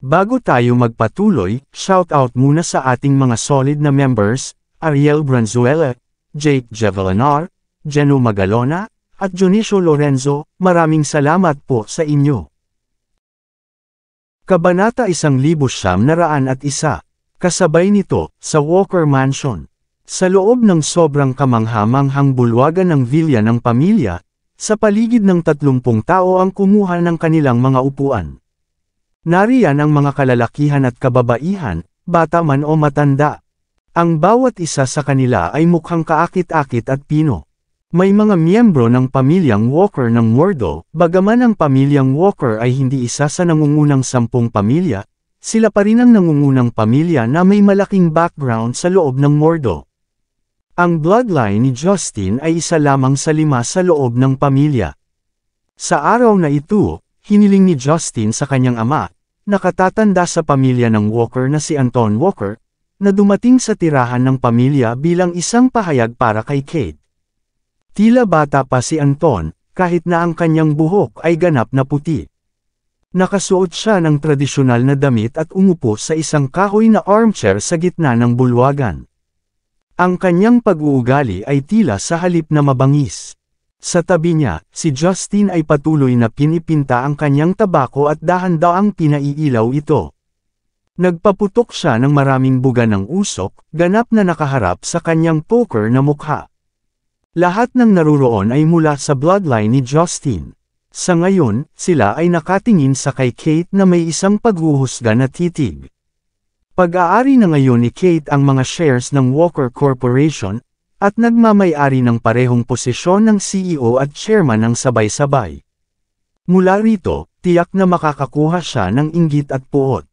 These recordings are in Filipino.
Bago tayo magpatuloy, shoutout muna sa ating mga solid na members, Ariel Branzuela, Jake Jevelanar, Geno Magalona, at Junicio Lorenzo, maraming salamat po sa inyo. Kabanata 1901 Kasabay nito, sa Walker Mansion. Sa loob ng sobrang kamanghamanghang bulwagan ng villa ng pamilya, sa paligid ng 30 tao ang kumuha ng kanilang mga upuan. Nariyan ang mga kalalakihan at kababaihan, bata man o matanda. Ang bawat isa sa kanila ay mukhang kaakit-akit at pino. May mga miyembro ng pamilyang Walker ng Mordo, bagaman ang pamilyang Walker ay hindi isa sa nangungunang sampung pamilya, sila pa rin ang nangungunang pamilya na may malaking background sa loob ng Mordo. Ang bloodline ni Justin ay isa lamang sa lima sa loob ng pamilya. Sa araw na ito, hiniling ni Justin sa kanyang ama, nakatatanda sa pamilya ng Walker na si Anton Walker, na dumating sa tirahan ng pamilya bilang isang pahayag para kay Kate. Tila bata pa si Anton, kahit na ang kanyang buhok ay ganap na puti. Nakasuot siya ng tradisyonal na damit at umupo sa isang kahoy na armchair sa gitna ng bulwagan. Ang kanyang pag-uugali ay tila sa halip na mabangis. Sa tabi niya, si Justin ay patuloy na pinipinta ang kanyang tabako at dahan daw ang pinaiilaw ito. Nagpaputok siya ng maraming buga ng usok, ganap na nakaharap sa kanyang poker na mukha. Lahat ng naruroon ay mula sa bloodline ni Justin. Sa ngayon, sila ay nakatingin sa kay Kate na may isang paghuhusga na titig. Pag-aari na ngayon ni Kate ang mga shares ng Walker Corporation, at nagmamayari ng parehong posisyon ng CEO at chairman ng sabay-sabay. Mula rito, tiyak na makakakuha siya ng inggit at puot.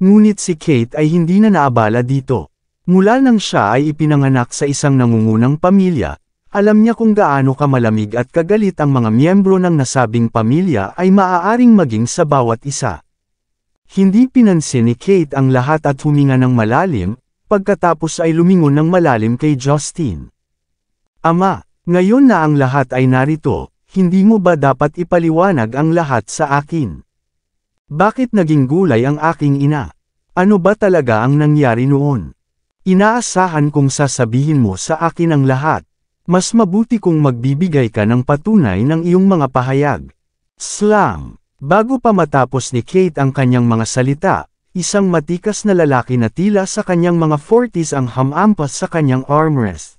Ngunit si Kate ay hindi na naabala dito. Mula nang siya ay ipinanganak sa isang nangungunang pamilya, alam niya kung gaano kamalamig at kagalit ang mga miyembro ng nasabing pamilya ay maaaring maging sa bawat isa. Hindi pinansin ni Kate ang lahat at huminga ng malalim, pagkatapos ay lumingon ng malalim kay Justin. Ama, ngayon na ang lahat ay narito, hindi mo ba dapat ipaliwanag ang lahat sa akin? Bakit naging gulay ang aking ina? Ano ba talaga ang nangyari noon? Inaasahan kong sasabihin mo sa akin ang lahat. Mas mabuti kung magbibigay ka ng patunay ng iyong mga pahayag. Slam! Bago pa matapos ni Kate ang kanyang mga salita, isang matikas na lalaki na tila sa kanyang mga 40s ang hamampas sa kanyang armrest.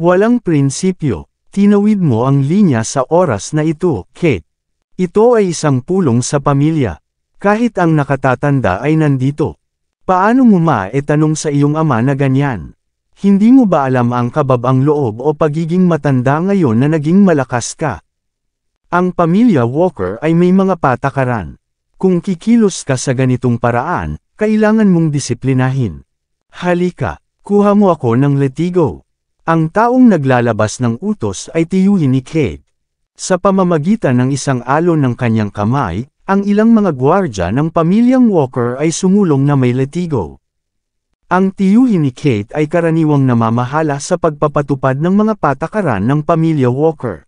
Walang prinsipyo, tinawid mo ang linya sa oras na ito, Kate. Ito ay isang pulong sa pamilya. Kahit ang nakatatanda ay nandito. Paano mo ma e tanong sa iyong ama na ganyan? Hindi mo ba alam ang kababang loob o pagiging matanda ngayon na naging malakas ka? Ang pamilya Walker ay may mga patakaran. Kung kikilos ka sa ganitong paraan, kailangan mong disiplinahin. Halika, kuha mo ako ng letigo. Ang taong naglalabas ng utos ay tiyuhin ni Kate. Sa pamamagitan ng isang alon ng kanyang kamay, ang ilang mga gwardya ng pamilyang Walker ay sumulong na may letigo. Ang tiyuhin ni Kate ay karaniwang namamahala sa pagpapatupad ng mga patakaran ng pamilya Walker.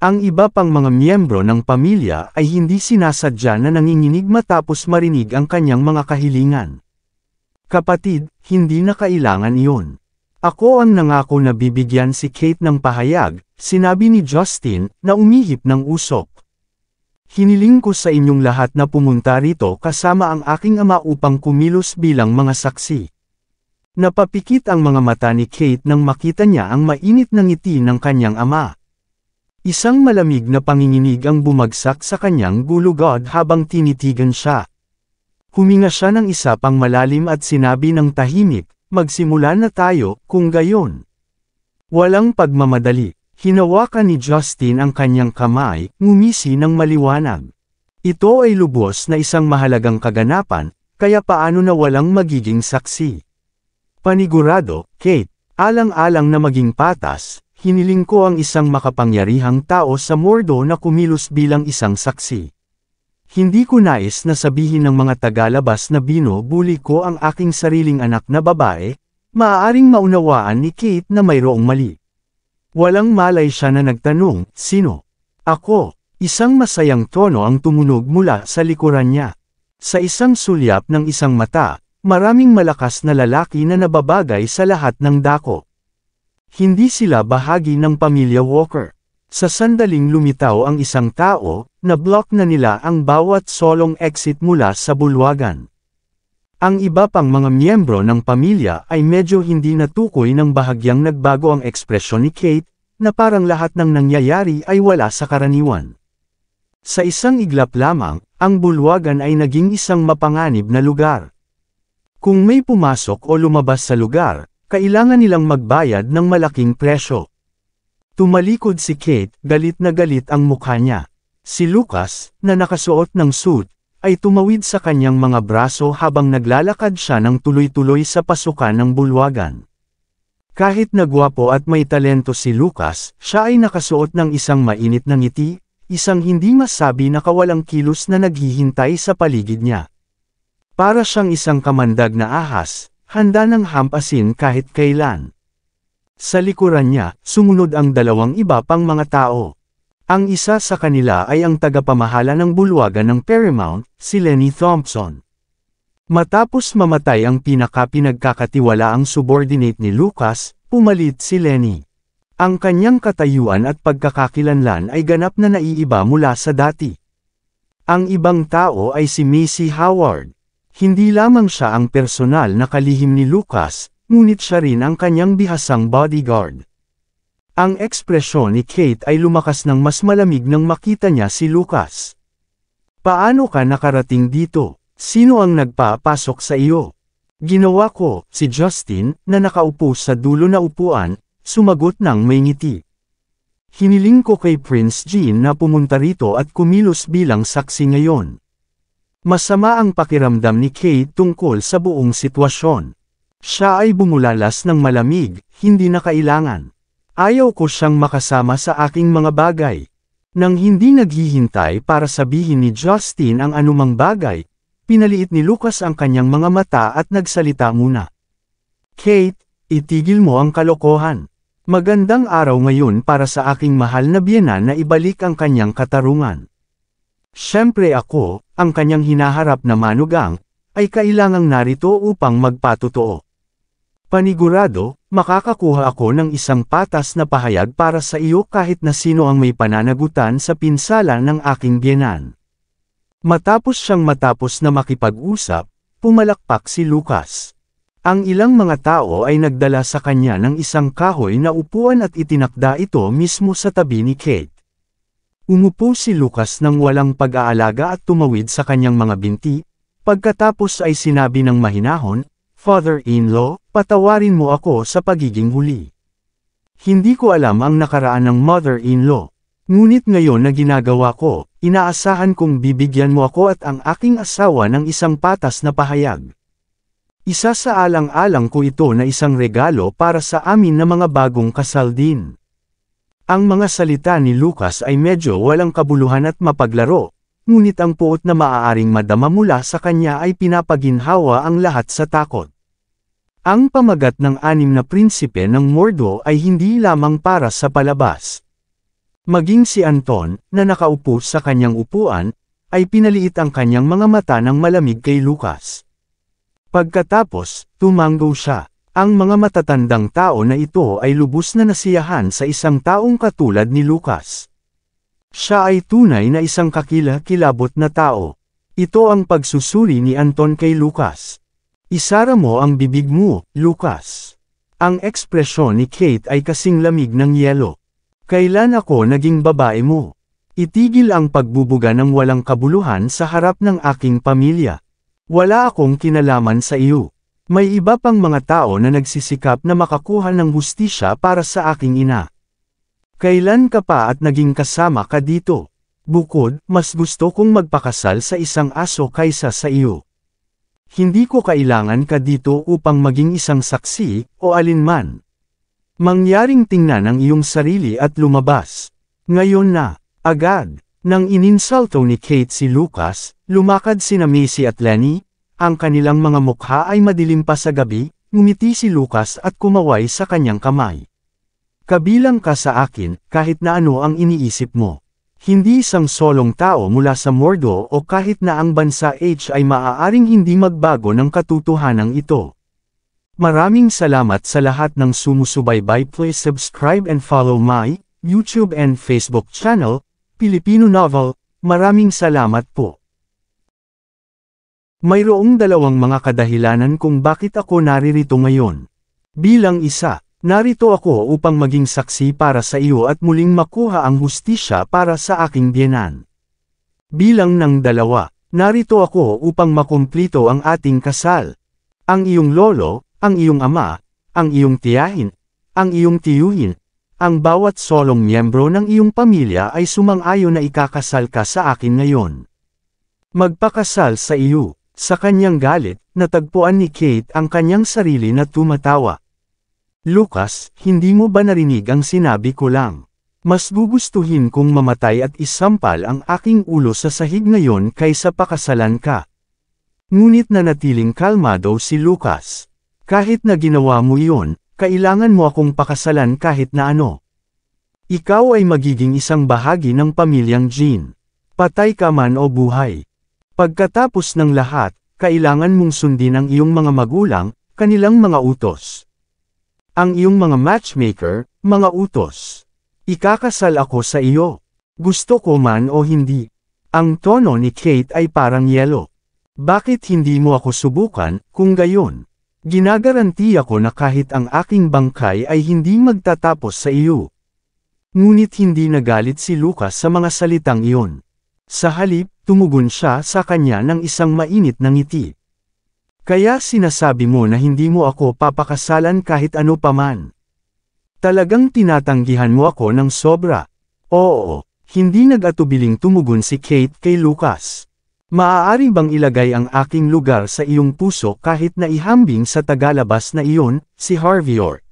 Ang iba pang mga miyembro ng pamilya ay hindi sinasadya na nanginginig matapos marinig ang kanyang mga kahilingan. Kapatid, hindi na kailangan iyon. Ako ang nangako na bibigyan si Kate ng pahayag, sinabi ni Justin, na umihip ng usok. Hiniling ko sa inyong lahat na pumunta rito kasama ang aking ama upang kumilos bilang mga saksi. Napapikit ang mga mata ni Kate nang makita niya ang mainit na ngiti ng kanyang ama. Isang malamig na panginginig ang bumagsak sa kanyang gulugod habang tinitigan siya. Huminga siya ng isa pang malalim at sinabi ng tahimik, magsimula na tayo, kung gayon. Walang pagmamadali, hinawakan ni Justin ang kanyang kamay, ngumisi ng maliwanag. Ito ay lubos na isang mahalagang kaganapan, kaya paano na walang magiging saksi. Panigurado, Kate, alang-alang na maging patas, hiniling ko ang isang makapangyarihang tao sa Mordo na kumilos bilang isang saksi. Hindi ko nais na sabihin ng mga tagalabas na binubuli ko ang aking sariling anak na babae, maaaring maunawaan ni Kate na mayroong mali. Walang malay siya na nagtanong, sino? Ako, isang masayang tono ang tumunog mula sa likuran niya. Sa isang sulyap ng isang mata, maraming malakas na lalaki na nababagay sa lahat ng dako. Hindi sila bahagi ng pamilya Walker. Sa sandaling lumitaw ang isang tao, na-block na nila ang bawat solong exit mula sa bulwagan. Ang iba pang mga miyembro ng pamilya ay medyo hindi natukoy ng bahagyang nagbago ang ekspresyon ni Kate, na parang lahat ng nangyayari ay wala sa karaniwan. Sa isang iglap lamang, ang bulwagan ay naging isang mapanganib na lugar. Kung may pumasok o lumabas sa lugar, kailangan nilang magbayad ng malaking presyo. Tumalikod si Kate, galit na galit ang mukha niya. Si Lucas, na nakasuot ng suit, ay tumawid sa kanyang mga braso habang naglalakad siya ng tuloy-tuloy sa pasukan ng bulwagan. Kahit nagwapo at may talento si Lucas, siya ay nakasuot ng isang mainit na ngiti, isang hindi masabi na kawalang kilos na naghihintay sa paligid niya. Para siyang isang kamandag na ahas, Handa ng hampasin kahit kailan. Sa likuran niya, sumunod ang dalawang iba pang mga tao. Ang isa sa kanila ay ang tagapamahala ng bulwagan ng Paramount, si Lenny Thompson. Matapos mamatay ang pinaka-pinagkakatiwala pinakapinagkakatiwalaang subordinate ni Lucas, pumalit si Lenny. Ang kanyang katayuan at pagkakakilanlan ay ganap na naiiba mula sa dati. Ang ibang tao ay si Missy Howard, hindi lamang siya ang personal na kalihim ni Lucas, ngunit siya rin ang kanyang bihasang bodyguard. Ang ekspresyon ni Kate ay lumakas ng mas malamig nang makita niya si Lucas. Paano ka nakarating dito? Sino ang nagpapasok sa iyo? Ginawa ko, si Justin, na nakaupo sa dulo na upuan, sumagot ng may ngiti. Hiniling ko kay Prince Jean na pumunta rito at kumilos bilang saksi ngayon. Masama ang pakiramdam ni Kate tungkol sa buong sitwasyon. Siya ay bumulalas ng malamig, hindi na kailangan. Ayaw ko siyang makasama sa aking mga bagay. Nang hindi naghihintay para sabihin ni Justin ang anumang bagay, pinaliit ni Lucas ang kanyang mga mata at nagsalita muna. Kate, itigil mo ang kalokohan. Magandang araw ngayon para sa aking mahal na biyenan na ibalik ang kanyang katarungan. Siyempre ako, ang kanyang hinaharap na manugang, ay kailangang narito upang magpatotoo. Panigurado, makakakuha ako ng isang patas na pahayag para sa iyo kahit na sino ang may pananagutan sa pinsala ng aking biyenan. Matapos siyang matapos na makipag-usap, pumalakpak si Lucas. Ang ilang mga tao ay nagdala sa kanya ng isang kahoy na upuan at itinakda ito mismo sa tabi ni Kate. Umupo si Lucas nang walang pag-aalaga at tumawid sa kanyang mga binti, pagkatapos ay sinabi ng mahinahon, Father-in-law, patawarin mo ako sa pagiging huli. Hindi ko alam ang nakaraan ng mother-in-law, ngunit ngayon na ginagawa ko, inaasahan kong bibigyan mo ako at ang aking asawa ng isang patas na pahayag. Isa sa alang-alang ko ito na isang regalo para sa amin na mga bagong kasal din. Ang mga salita ni Lucas ay medyo walang kabuluhan at mapaglaro, ngunit ang puot na maaaring madama mula sa kanya ay pinapaginhawa ang lahat sa takot. Ang pamagat ng anim na prinsipe ng Mordo ay hindi lamang para sa palabas. Maging si Anton, na nakaupo sa kanyang upuan, ay pinaliit ang kanyang mga mata ng malamig kay Lucas. Pagkatapos, tumango siya. Ang mga matatandang tao na ito ay lubos na nasiyahan sa isang taong katulad ni Lucas. Siya ay tunay na isang kakila-kilabot na tao. Ito ang pagsusuri ni Anton kay Lucas. Isara mo ang bibig mo, Lucas. Ang ekspresyon ni Kate ay kasing lamig ng yelo. Kailan ako naging babae mo? Itigil ang pagbubuga ng walang kabuluhan sa harap ng aking pamilya. Wala akong kinalaman sa iyo. May iba pang mga tao na nagsisikap na makakuha ng hustisya para sa aking ina. Kailan ka pa at naging kasama ka dito? Bukod, mas gusto kong magpakasal sa isang aso kaysa sa iyo. Hindi ko kailangan ka dito upang maging isang saksi, o alinman. Mangyaring tingnan ang iyong sarili at lumabas. Ngayon na, agad, nang ininsulto ni Kate si Lucas, lumakad sina Macy at Lenny, ang kanilang mga mukha ay madilim pa sa gabi, ngumiti si Lucas at kumaway sa kanyang kamay. Kabilang ka sa akin, kahit na ano ang iniisip mo. Hindi isang solong tao mula sa Mordo o kahit na ang bansa H ay maaaring hindi magbago ng katutuhanang ito. Maraming salamat sa lahat ng sumusubaybay please subscribe and follow my YouTube and Facebook channel, Filipino Novel, maraming salamat po. Mayroong dalawang mga kadahilanan kung bakit ako naririto ngayon. Bilang isa, narito ako upang maging saksi para sa iyo at muling makuha ang hustisya para sa aking biyenan. Bilang ng dalawa, narito ako upang makumplito ang ating kasal. Ang iyong lolo, ang iyong ama, ang iyong tiyahin, ang iyong tiyuhin, ang bawat solong miyembro ng iyong pamilya ay sumang-ayon na ikakasal ka sa akin ngayon. Magpakasal sa iyo. Sa kanyang galit, natagpuan ni Kate ang kanyang sarili na tumatawa. Lucas, hindi mo ba narinig ang sinabi ko lang? Mas gugustuhin kong mamatay at isampal ang aking ulo sa sahig ngayon kaysa pakasalan ka. Ngunit nanatiling kalmado si Lucas. Kahit na ginawa mo iyon, kailangan mo akong pakasalan kahit na ano. Ikaw ay magiging isang bahagi ng pamilyang Jean. Patay ka man o buhay. Pagkatapos ng lahat, kailangan mong sundin ang iyong mga magulang, kanilang mga utos. Ang iyong mga matchmaker, mga utos. Ikakasal ako sa iyo. Gusto ko man o hindi. Ang tono ni Kate ay parang yelo. Bakit hindi mo ako subukan, kung gayon? Ginagaranti ako na kahit ang aking bangkay ay hindi magtatapos sa iyo. Ngunit hindi nagalit si Lucas sa mga salitang iyon. Sa halip, tumugon siya sa kanya ng isang mainit na ngiti. Kaya sinasabi mo na hindi mo ako papakasalan kahit ano paman. Talagang tinatanggihan mo ako ng sobra. Oo, hindi nag-atubiling tumugon si Kate kay Lucas. Maaari bang ilagay ang aking lugar sa iyong puso kahit na ihambing sa tagalabas na iyon, si Harvey York?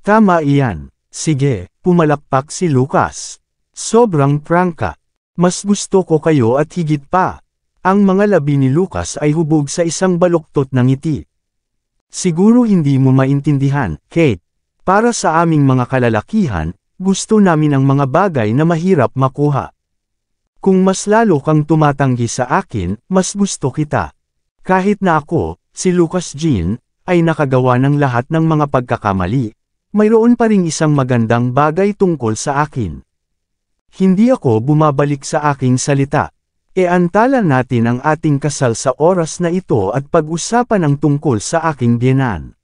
Tama iyan. Sige, pumalakpak si Lucas. Sobrang prangka. Mas gusto ko kayo at higit pa. Ang mga labi ni Lucas ay hubog sa isang baluktot ng ngiti. Siguro hindi mo maintindihan, Kate. Para sa aming mga kalalakihan, gusto namin ang mga bagay na mahirap makuha. Kung mas lalo kang tumatanggi sa akin, mas gusto kita. Kahit na ako, si Lucas Jean, ay nakagawa ng lahat ng mga pagkakamali, mayroon pa ring isang magandang bagay tungkol sa akin. Hindi ako bumabalik sa aking salita. E antala natin ang ating kasal sa oras na ito at pag-usapan ang tungkol sa aking biyenan.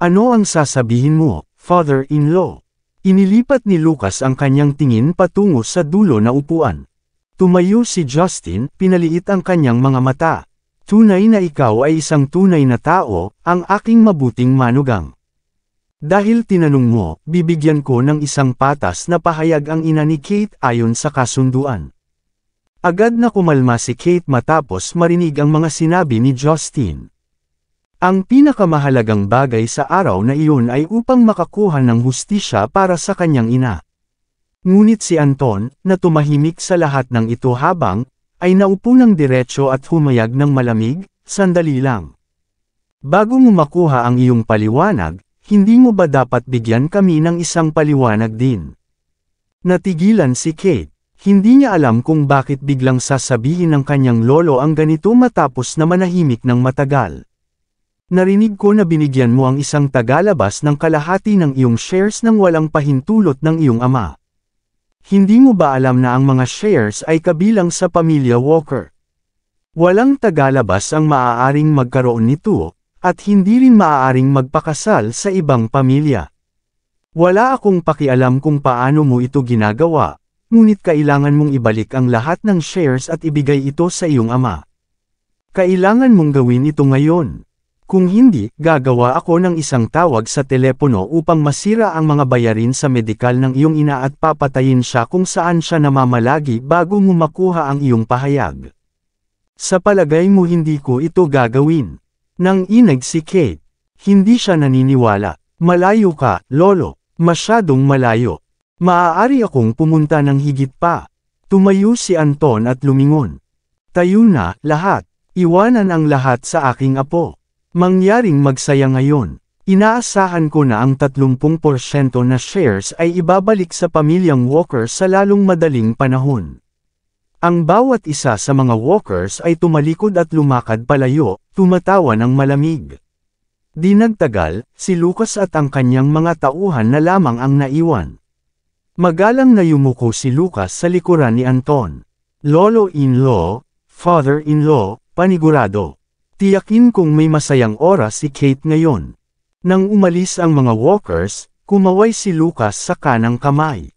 Ano ang sasabihin mo, father-in-law? Inilipat ni Lucas ang kanyang tingin patungo sa dulo na upuan. Tumayo si Justin, pinaliit ang kanyang mga mata. Tunay na ikaw ay isang tunay na tao, ang aking mabuting manugang. Dahil tinanong mo, bibigyan ko ng isang patas na pahayag ang ina ni Kate ayon sa kasunduan. Agad na kumalma si Kate matapos marinig ang mga sinabi ni Justin. Ang pinakamahalagang bagay sa araw na iyon ay upang makakuha ng hustisya para sa kanyang ina. Ngunit si Anton, na tumahimik sa lahat ng ito habang, ay naupo ng diretsyo at humayag ng malamig, sandali lang. Bago mo makuha ang iyong paliwanag, hindi mo ba dapat bigyan kami ng isang paliwanag din? Natigilan si Kate. Hindi niya alam kung bakit biglang sasabihin ng kanyang lolo ang ganito matapos na manahimik ng matagal. Narinig ko na binigyan mo ang isang tagalabas ng kalahati ng iyong shares nang walang pahintulot ng iyong ama. Hindi mo ba alam na ang mga shares ay kabilang sa pamilya Walker? Walang tagalabas ang maaaring magkaroon nito, at hindi rin maaaring magpakasal sa ibang pamilya. Wala akong pakialam kung paano mo ito ginagawa, ngunit kailangan mong ibalik ang lahat ng shares at ibigay ito sa iyong ama. Kailangan mong gawin ito ngayon. Kung hindi, gagawa ako ng isang tawag sa telepono upang masira ang mga bayarin sa medikal ng iyong ina at papatayin siya kung saan siya namamalagi bago mo makuha ang iyong pahayag. Sa palagay mo hindi ko ito gagawin. Nang inag si Kate, hindi siya naniniwala. Malayo ka, Lolo. Masyadong malayo. Maaari akong pumunta ng higit pa. Tumayo si Anton at lumingon. Tayo na, lahat. Iwanan ang lahat sa aking apo. Mangyaring magsaya ngayon. Inaasahan ko na ang 30% na shares ay ibabalik sa pamilyang Walker sa lalong madaling panahon. Ang bawat isa sa mga walkers ay tumalikod at lumakad palayo, Tumatawa ang malamig. Di nagtagal, si Lucas at ang kanyang mga tauhan na lamang ang naiwan. Magalang na yumuko si Lucas sa likuran ni Anton. Lolo-in-law, father-in-law, panigurado. Tiyakin kong may masayang oras si Kate ngayon. Nang umalis ang mga walkers, kumaway si Lucas sa kanang kamay.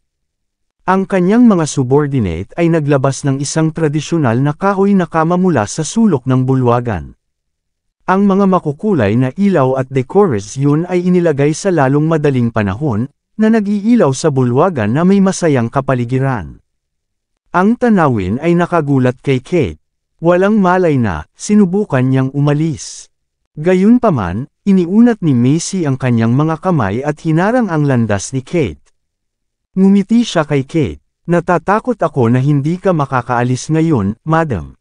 Ang kanyang mga subordinate ay naglabas ng isang tradisyonal na kahoy na kama mula sa sulok ng bulwagan. Ang mga makukulay na ilaw at decorous yun ay inilagay sa lalong madaling panahon, na nag-iilaw sa bulwagan na may masayang kapaligiran. Ang tanawin ay nakagulat kay Kate. Walang malay na, sinubukan niyang umalis. Gayunpaman, iniunat ni Macy ang kanyang mga kamay at hinarang ang landas ni Kate. Ngumiti siya kay Kate, natatakot ako na hindi ka makakaalis ngayon, madam.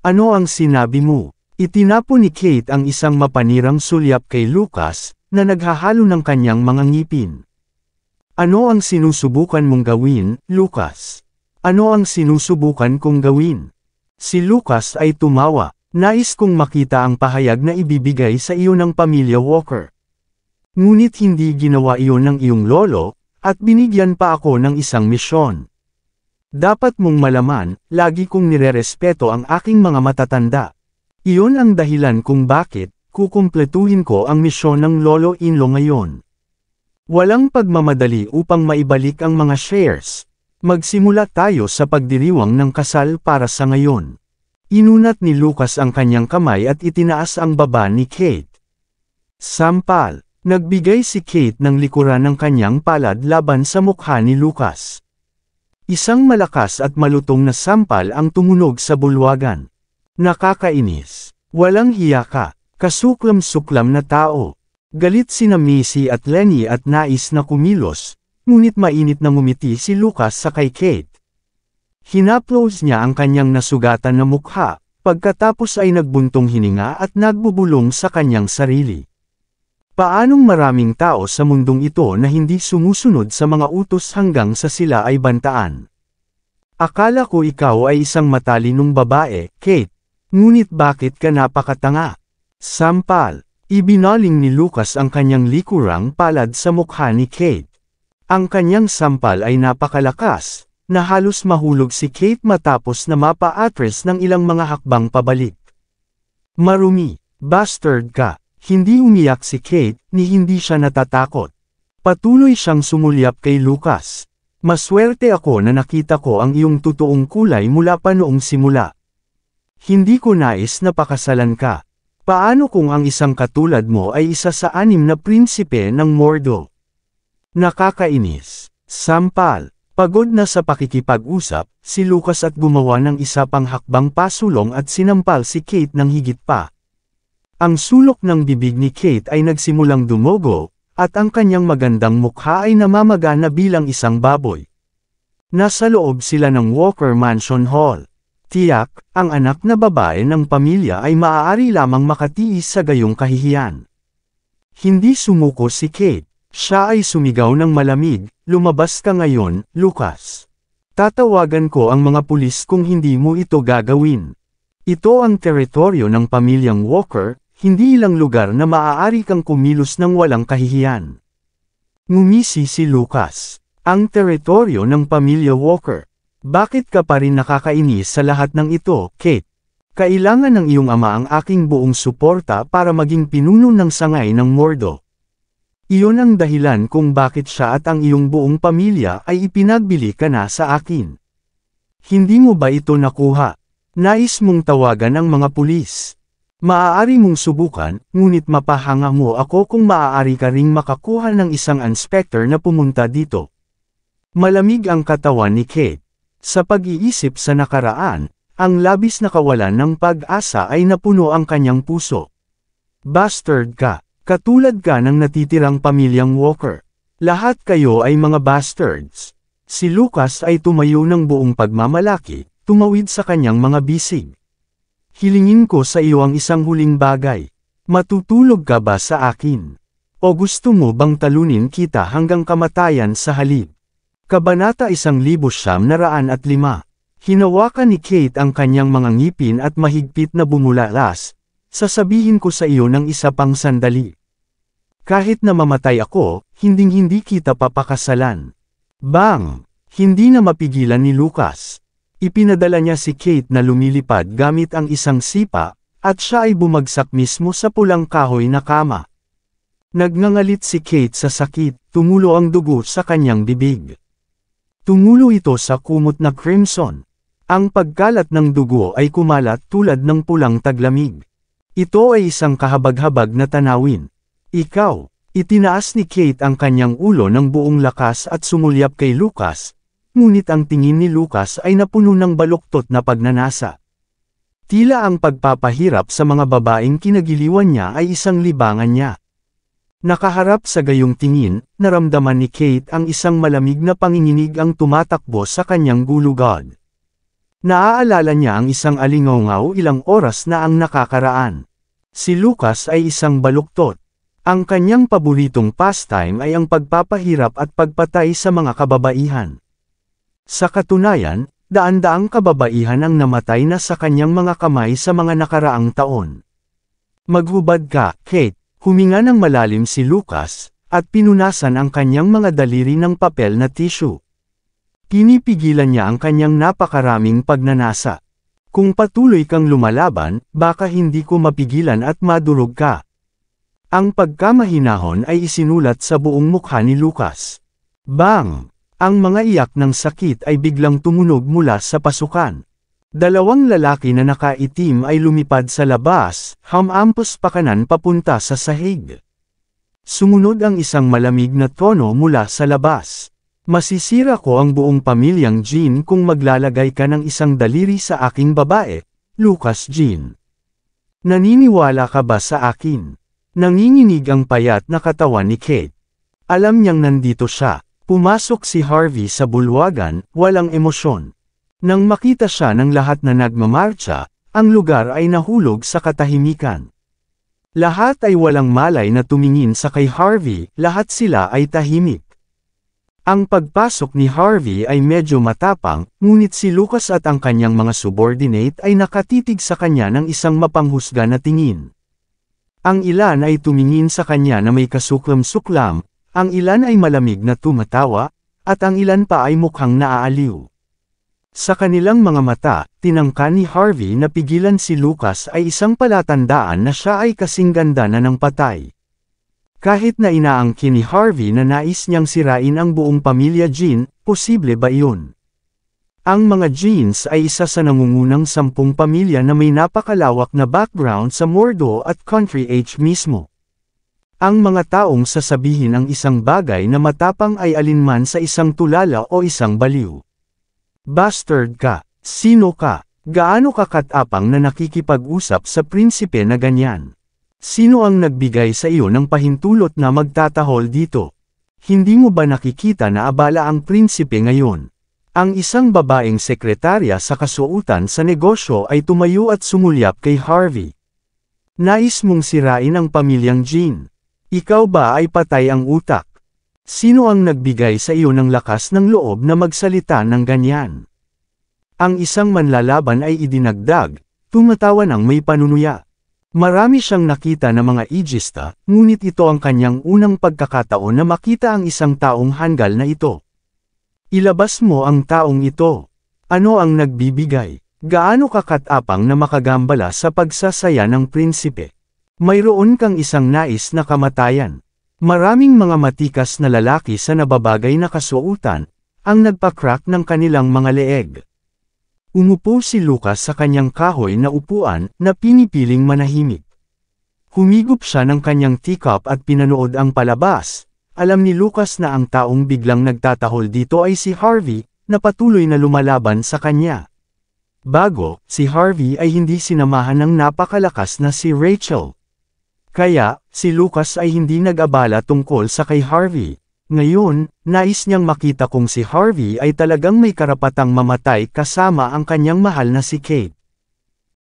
Ano ang sinabi mo? Itinapo ni Kate ang isang mapanirang sulyap kay Lucas, na naghahalo ng kanyang mga ngipin. Ano ang sinusubukan mong gawin, Lucas? Ano ang sinusubukan kong gawin? Si Lucas ay tumawa, nais kong makita ang pahayag na ibibigay sa iyo ng pamilya Walker. Ngunit hindi ginawa iyon ng iyong lolo, at binigyan pa ako ng isang misyon. Dapat mong malaman, lagi kong nirerespeto ang aking mga matatanda. Iyon ang dahilan kung bakit, kukumpletuhin ko ang misyon ng Lolo Inlo ngayon. Walang pagmamadali upang maibalik ang mga shares. Magsimula tayo sa pagdiriwang ng kasal para sa ngayon. Inunat ni Lucas ang kanyang kamay at itinaas ang baba ni Kate. Sampal, nagbigay si Kate ng likuran ng kanyang palad laban sa mukha ni Lucas. Isang malakas at malutong na sampal ang tumunog sa bulwagan. Nakakainis. Walang hiya ka. Kasuklam-suklam na tao. Galit sina Missy at Lenny at nais na kumilos, ngunit mainit na ngumiti si Lucas sa kay Kate. Hinaplose niya ang kanyang nasugatan na mukha, pagkatapos ay nagbuntong hininga at nagbubulong sa kanyang sarili. Paanong maraming tao sa mundong ito na hindi sumusunod sa mga utos hanggang sa sila ay bantaan? Akala ko ikaw ay isang matalinong babae, Kate, Ngunit bakit ka napakatanga? Sampal, ibinaling ni Lucas ang kanyang likurang palad sa mukha ni Kate. Ang kanyang sampal ay napakalakas, na halos mahulog si Kate matapos na mapa-atres ng ilang mga hakbang pabalik. Marumi, bastard ka, hindi umiyak si Kate ni hindi siya natatakot. Patuloy siyang sumulyap kay Lucas. Maswerte ako na nakita ko ang iyong totoong kulay mula pa noong simula. Hindi ko nais na pakasalan ka. Paano kung ang isang katulad mo ay isa sa anim na prinsipe ng Mordo? Nakakainis. Sampal. Pagod na sa pakikipag-usap, si Lucas at gumawa ng isa pang hakbang pasulong at sinampal si Kate ng higit pa. Ang sulok ng bibig ni Kate ay nagsimulang dumogo, at ang kanyang magandang mukha ay namamaga na bilang isang baboy. Nasa loob sila ng Walker Mansion Hall. Tiyak, ang anak na babae ng pamilya ay maaari lamang makatiis sa gayong kahihiyan. Hindi sumuko si Kate. Siya ay sumigaw ng malamig, lumabas ka ngayon, Lucas. Tatawagan ko ang mga pulis kung hindi mo ito gagawin. Ito ang teritoryo ng pamilyang Walker, hindi ilang lugar na maaari kang kumilos ng walang kahihiyan. Ngumisi si Lucas. Ang teritoryo ng pamilya Walker. Bakit ka pa rin nakakainis sa lahat ng ito, Kate? Kailangan ng iyong ama ang aking buong suporta para maging pinuno ng sangay ng Mordo. Iyon ang dahilan kung bakit siya at ang iyong buong pamilya ay ipinagbili ka na sa akin. Hindi mo ba ito nakuha? Nais mong tawagan ang mga pulis. Maaari mong subukan, ngunit mapahanga mo ako kung maaari ka ring makakuha ng isang inspector na pumunta dito. Malamig ang katawan ni Kate. Sa pag-iisip sa nakaraan, ang labis na kawalan ng pag-asa ay napuno ang kanyang puso. Bastard ka, katulad ka ng natitirang pamilyang Walker. Lahat kayo ay mga bastards. Si Lucas ay tumayo ng buong pagmamalaki, tumawid sa kanyang mga bisig. Hilingin ko sa iyo ang isang huling bagay. Matutulog ka ba sa akin? O gusto mo bang talunin kita hanggang kamatayan sa halip? Kabanata 1905. Hinawakan ni Kate ang kanyang mga ngipin at mahigpit na bumulalas, sasabihin ko sa iyo ng isa pang sandali. Kahit na mamatay ako, hinding-hindi kita papakasalan. Bang! Hindi na mapigilan ni Lucas. Ipinadala niya si Kate na lumilipad gamit ang isang sipa, at siya ay bumagsak mismo sa pulang kahoy na kama. Nagngangalit si Kate sa sakit, tumulo ang dugo sa kanyang bibig. Tumulo ito sa kumot na crimson. Ang pagkalat ng dugo ay kumalat tulad ng pulang taglamig. Ito ay isang kahabag-habag na tanawin. Ikaw, itinaas ni Kate ang kanyang ulo ng buong lakas at sumulyap kay Lucas, ngunit ang tingin ni Lucas ay napuno ng baluktot na pagnanasa. Tila ang pagpapahirap sa mga babaeng kinagiliwan niya ay isang libangan niya. Nakaharap sa gayong tingin, naramdaman ni Kate ang isang malamig na panginginig ang tumatakbo sa kanyang gulugod. Naaalala niya ang isang alingaungaw ilang oras na ang nakakaraan. Si Lucas ay isang baluktot. Ang kanyang paboritong pastime ay ang pagpapahirap at pagpatay sa mga kababaihan. Sa katunayan, daan-daang kababaihan ang namatay na sa kanyang mga kamay sa mga nakaraang taon. Maghubad ka, Kate. Huminga ng malalim si Lucas, at pinunasan ang kanyang mga daliri ng papel na tissue. Pinipigilan niya ang kanyang napakaraming pagnanasa. Kung patuloy kang lumalaban, baka hindi ko mapigilan at madurog ka. Ang pagkamahinahon ay isinulat sa buong mukha ni Lucas. Bang! Ang mga iyak ng sakit ay biglang tumunog mula sa pasukan. Dalawang lalaki na nakaitim ay lumipad sa labas, hamampos pa kanan papunta sa sahig. Sumunod ang isang malamig na tono mula sa labas. Masisira ko ang buong pamilyang Jean kung maglalagay ka ng isang daliri sa aking babae, Lucas Jean. Naniniwala ka ba sa akin? Nanginginig ang payat na katawan ni Kate. Alam niyang nandito siya. Pumasok si Harvey sa bulwagan, walang emosyon. Nang makita siya ng lahat na nagmamarcha, ang lugar ay nahulog sa katahimikan. Lahat ay walang malay na tumingin sa kay Harvey, lahat sila ay tahimik. Ang pagpasok ni Harvey ay medyo matapang, ngunit si Lucas at ang kanyang mga subordinate ay nakatitig sa kanya ng isang mapanghusga na tingin. Ang ilan ay tumingin sa kanya na may kasuklam-suklam, ang ilan ay malamig na tumatawa, at ang ilan pa ay mukhang naaaliw. Sa kanilang mga mata, tinangka ni Harvey na pigilan si Lucas ay isang palatandaan na siya ay kasing ganda na ng patay. Kahit na inaangkin ni Harvey na nais niyang sirain ang buong pamilya Jean, posible ba iyon? Ang mga Jeans ay isa sa nangungunang sampung pamilya na may napakalawak na background sa Mordo at Country H mismo. Ang mga taong sasabihin ang isang bagay na matapang ay alinman sa isang tulala o isang baliw. Bastard ka, sino ka, gaano ka katapang na nakikipag-usap sa prinsipe na ganyan? Sino ang nagbigay sa iyo ng pahintulot na magtatahol dito? Hindi mo ba nakikita na abala ang prinsipe ngayon? Ang isang babaeng sekretarya sa kasuutan sa negosyo ay tumayo at sumulyap kay Harvey. Nais mong sirain ang pamilyang Jean. Ikaw ba ay patay ang utak? Sino ang nagbigay sa iyo ng lakas ng loob na magsalita ng ganyan? Ang isang manlalaban ay idinagdag, tumatawa ang may panunuya. Marami siyang nakita na mga Aegista, ngunit ito ang kanyang unang pagkakataon na makita ang isang taong hanggal na ito. Ilabas mo ang taong ito. Ano ang nagbibigay? Gaano kakatapang na makagambala sa pagsasaya ng prinsipe? Mayroon kang isang nais na kamatayan. Maraming mga matikas na lalaki sa nababagay na kasuotan, ang nagpa-crack ng kanilang mga leeg. Umupo si Lucas sa kanyang kahoy na upuan na pinipiling manahimik. Humigop siya ng kanyang teacup at pinanood ang palabas. Alam ni Lucas na ang taong biglang nagtatahol dito ay si Harvey, na patuloy na lumalaban sa kanya. Bago, si Harvey ay hindi sinamahan ng napakalakas na si Rachel. Kaya, si Lucas ay hindi nag-abala tungkol sa kay Harvey. Ngayon, nais niyang makita kung si Harvey ay talagang may karapatang mamatay kasama ang kanyang mahal na si Kate.